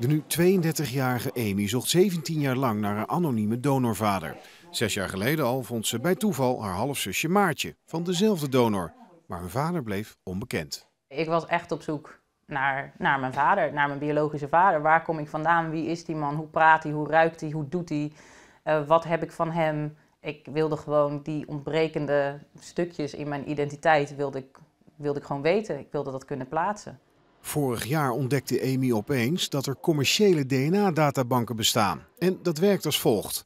De nu 32-jarige Amy zocht 17 jaar lang naar haar anonieme donorvader. Zes jaar geleden al vond ze bij toeval haar halfzusje Maartje van dezelfde donor. Maar hun vader bleef onbekend. Ik was echt op zoek naar, naar mijn vader, naar mijn biologische vader. Waar kom ik vandaan? Wie is die man? Hoe praat hij? Hoe ruikt hij? Hoe doet hij? Eh, wat heb ik van hem? Ik wilde gewoon die ontbrekende stukjes in mijn identiteit wilde ik, wilde ik gewoon weten. Ik wilde dat kunnen plaatsen. Vorig jaar ontdekte Amy opeens dat er commerciële DNA-databanken bestaan. En dat werkt als volgt.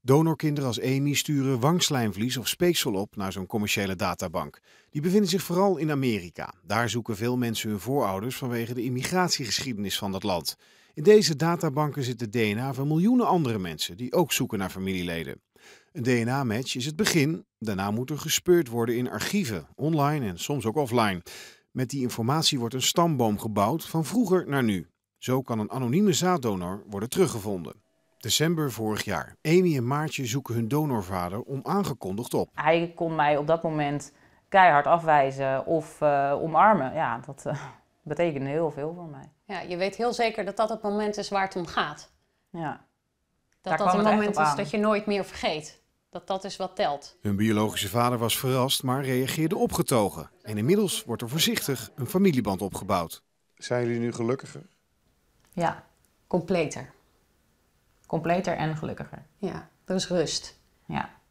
Donorkinderen als Amy sturen wangslijmvlies of speeksel op naar zo'n commerciële databank. Die bevinden zich vooral in Amerika. Daar zoeken veel mensen hun voorouders vanwege de immigratiegeschiedenis van dat land. In deze databanken zit het DNA van miljoenen andere mensen die ook zoeken naar familieleden. Een DNA-match is het begin, daarna moet er gespeurd worden in archieven, online en soms ook offline. Met die informatie wordt een stamboom gebouwd van vroeger naar nu. Zo kan een anonieme zaaddonor worden teruggevonden. December vorig jaar. Amy en Maartje zoeken hun donorvader onaangekondigd op. Hij kon mij op dat moment keihard afwijzen of eh, omarmen. Ja, dat eh, betekende heel veel voor mij. Ja, je weet heel zeker dat dat het moment is waar het om gaat. Ja. Dat dat het moment is dat je nooit meer vergeet dat dat is wat telt. Hun biologische vader was verrast, maar reageerde opgetogen. En inmiddels wordt er voorzichtig een familieband opgebouwd. Zijn jullie nu gelukkiger? Ja, completer. Completer en gelukkiger. Ja, er is rust. Ja.